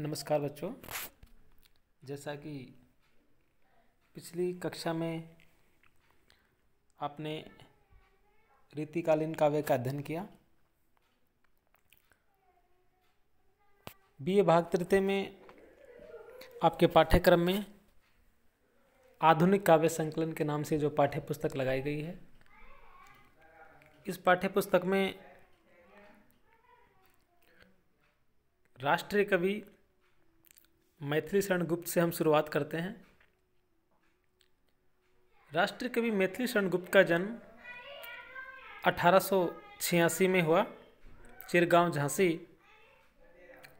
नमस्कार बच्चों जैसा कि पिछली कक्षा में आपने रीतिकालीन काव्य का अध्ययन किया बीए भाग तृतीय में आपके पाठ्यक्रम में आधुनिक काव्य संकलन के नाम से जो पाठ्य पुस्तक लगाई गई है इस पाठ्य पुस्तक में राष्ट्रीय कवि मैथिली शरण गुप्त से हम शुरुआत करते हैं राष्ट्रीय कवि मैथिली शरण गुप्त का जन्म अठारह में हुआ चिरगांव झांसी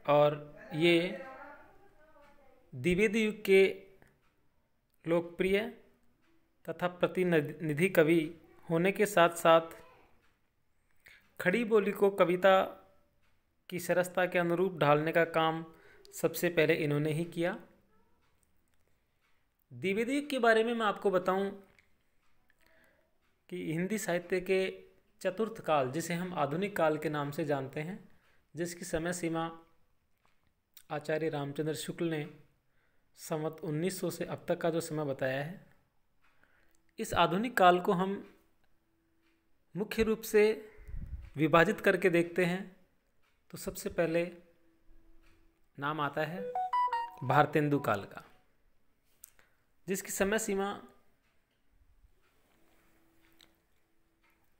और ये द्विवेदी युग के लोकप्रिय तथा प्रतिनिधि कवि होने के साथ साथ खड़ी बोली को कविता की सरसता के अनुरूप ढालने का काम सबसे पहले इन्होंने ही किया द्विवेदी के बारे में मैं आपको बताऊं कि हिंदी साहित्य के चतुर्थ काल जिसे हम आधुनिक काल के नाम से जानते हैं जिसकी समय सीमा आचार्य रामचंद्र शुक्ल ने संवत 1900 से अब तक का जो समय बताया है इस आधुनिक काल को हम मुख्य रूप से विभाजित करके देखते हैं तो सबसे पहले नाम आता है भारतेंदु काल का जिसकी समय सीमा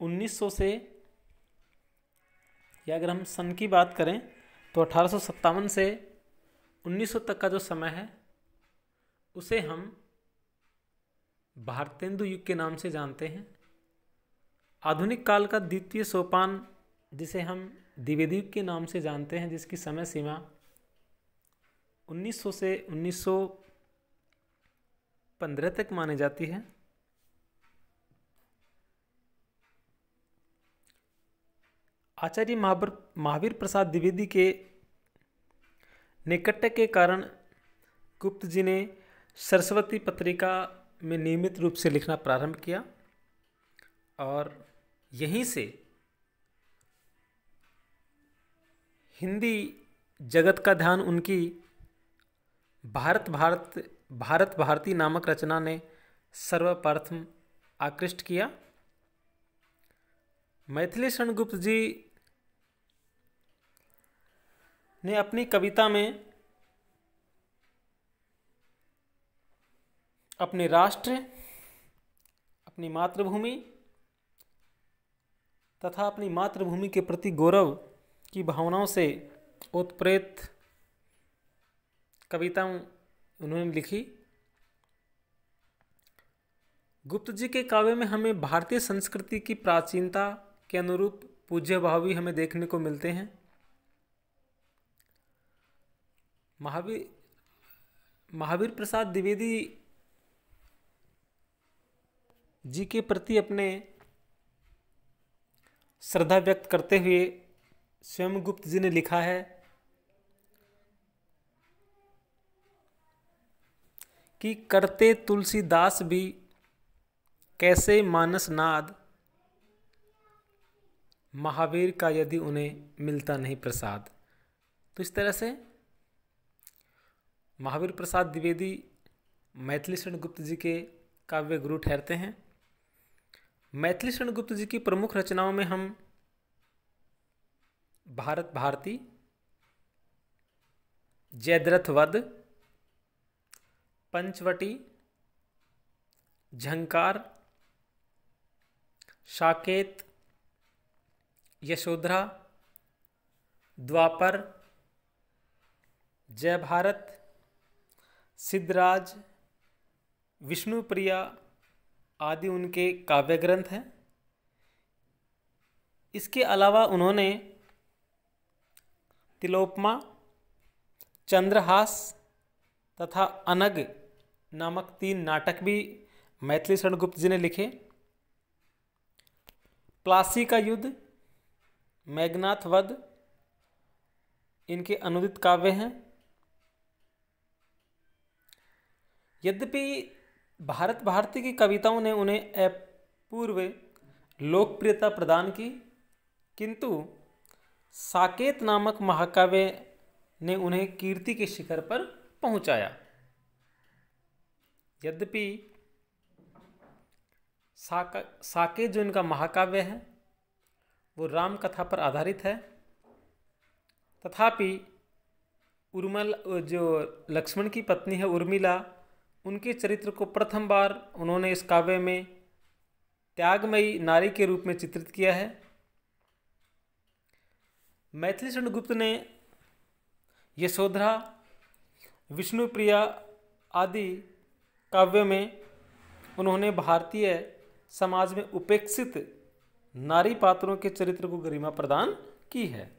1900 से या अगर हम सन की बात करें तो अठारह से 1900 तक का जो समय है उसे हम भारतेंदु युग के नाम से जानते हैं आधुनिक काल का द्वितीय सोपान जिसे हम द्विवेदी युग के नाम से जानते हैं जिसकी समय सीमा 1900 से 1915 तक मानी जाती है आचार्य महावर महावीर प्रसाद द्विवेदी के निकट के कारण गुप्त जी ने सरस्वती पत्रिका में नियमित रूप से लिखना प्रारंभ किया और यहीं से हिंदी जगत का ध्यान उनकी भारत भारत भारत भारती नामक रचना ने सर्वप्रथम आकृष्ट किया मैथिली शरण गुप्त जी ने अपनी कविता में अपने राष्ट्र अपनी मातृभूमि तथा अपनी मातृभूमि के प्रति गौरव की भावनाओं से उत्प्रेत कविता उन्होंने लिखी गुप्त जी के काव्य में हमें भारतीय संस्कृति की प्राचीनता के अनुरूप पूज्य भाव भी हमें देखने को मिलते हैं महावीर महावीर प्रसाद द्विवेदी जी के प्रति अपने श्रद्धा व्यक्त करते हुए स्वयं गुप्त जी ने लिखा है कि करते तुलसीदास भी कैसे मानस नाद महावीर का यदि उन्हें मिलता नहीं प्रसाद तो इस तरह से महावीर प्रसाद द्विवेदी मैथिली शरण गुप्त जी के काव्य गुरु ठहरते हैं मैथिली शरण गुप्त जी की प्रमुख रचनाओं में हम भारत भारती जयद्रथ वध पंचवटी झंकार साकेत यशोधरा द्वापर जय भारत सिद्धराज विष्णुप्रिया आदि उनके काव्य ग्रंथ हैं इसके अलावा उन्होंने तिलोपमा चंद्रहास तथा अनग नामक तीन नाटक भी मैथिली शरण गुप्त जी ने लिखे प्लासी का युद्ध मैगनाथ वध इनके अनुदित काव्य हैं यद्यपि भारत भारती की कविताओं ने उन्हें अपूर्व लोकप्रियता प्रदान की किंतु साकेत नामक महाकाव्य ने उन्हें कीर्ति के शिखर पर पहुंचाया यद्यपि साका साके जो इनका महाकाव्य है वो राम कथा पर आधारित है तथापि उर्मल जो लक्ष्मण की पत्नी है उर्मिला उनके चरित्र को प्रथम बार उन्होंने इस काव्य में त्यागमयी नारी के रूप में चित्रित किया है मैथिली चंडगुप्त ने यशोधरा विष्णुप्रिया आदि काव्य में उन्होंने भारतीय समाज में उपेक्षित नारी पात्रों के चरित्र को गरिमा प्रदान की है